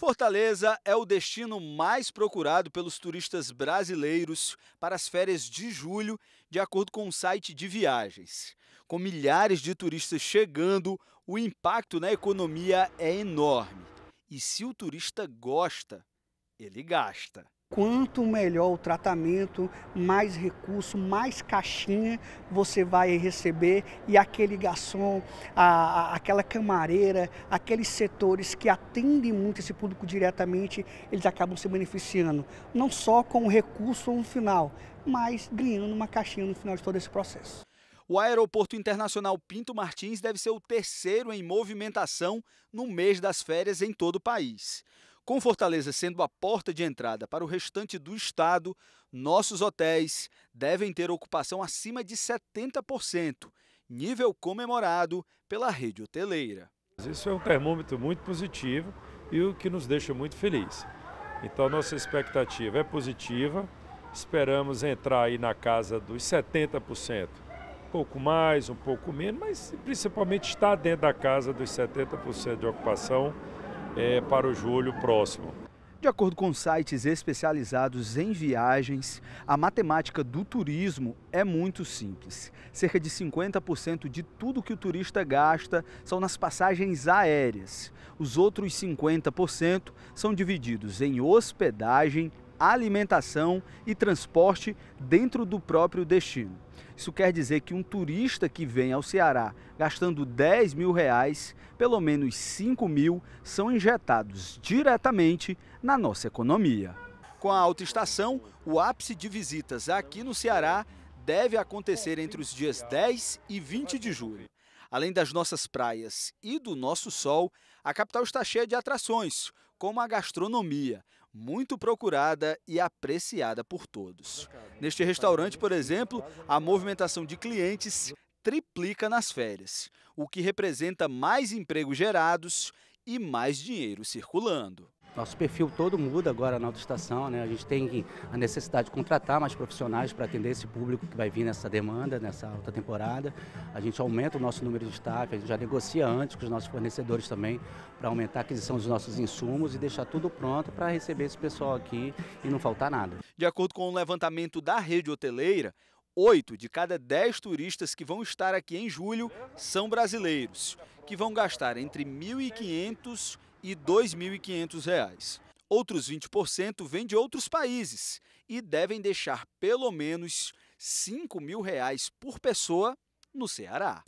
Fortaleza é o destino mais procurado pelos turistas brasileiros para as férias de julho, de acordo com o um site de viagens. Com milhares de turistas chegando, o impacto na economia é enorme. E se o turista gosta, ele gasta. Quanto melhor o tratamento, mais recurso, mais caixinha você vai receber e aquele garçom, a, a, aquela camareira, aqueles setores que atendem muito esse público diretamente, eles acabam se beneficiando, não só com o recurso no final, mas ganhando uma caixinha no final de todo esse processo. O Aeroporto Internacional Pinto Martins deve ser o terceiro em movimentação no mês das férias em todo o país. Com Fortaleza sendo a porta de entrada para o restante do estado, nossos hotéis devem ter ocupação acima de 70%, nível comemorado pela rede hoteleira. Isso é um termômetro muito positivo e o que nos deixa muito feliz. Então, nossa expectativa é positiva, esperamos entrar aí na casa dos 70%, um pouco mais, um pouco menos, mas principalmente estar dentro da casa dos 70% de ocupação é, para o julho próximo. De acordo com sites especializados em viagens, a matemática do turismo é muito simples. Cerca de 50% de tudo que o turista gasta são nas passagens aéreas. Os outros 50% são divididos em hospedagem, alimentação e transporte dentro do próprio destino. Isso quer dizer que um turista que vem ao Ceará gastando 10 mil reais, pelo menos 5 mil são injetados diretamente na nossa economia. Com a alta estação, o ápice de visitas aqui no Ceará deve acontecer entre os dias 10 e 20 de julho. Além das nossas praias e do nosso sol, a capital está cheia de atrações, como a gastronomia, muito procurada e apreciada por todos. Neste restaurante, por exemplo, a movimentação de clientes triplica nas férias, o que representa mais empregos gerados e mais dinheiro circulando. Nosso perfil todo muda agora na autoestação, né? A gente tem a necessidade de contratar mais profissionais para atender esse público que vai vir nessa demanda, nessa alta temporada. A gente aumenta o nosso número de staff, a gente já negocia antes com os nossos fornecedores também para aumentar a aquisição dos nossos insumos e deixar tudo pronto para receber esse pessoal aqui e não faltar nada. De acordo com o levantamento da rede hoteleira, Oito de cada dez turistas que vão estar aqui em julho são brasileiros, que vão gastar entre 1.500 e R$ 2.500. Outros 20% vêm de outros países e devem deixar pelo menos R$ 5.000 por pessoa no Ceará.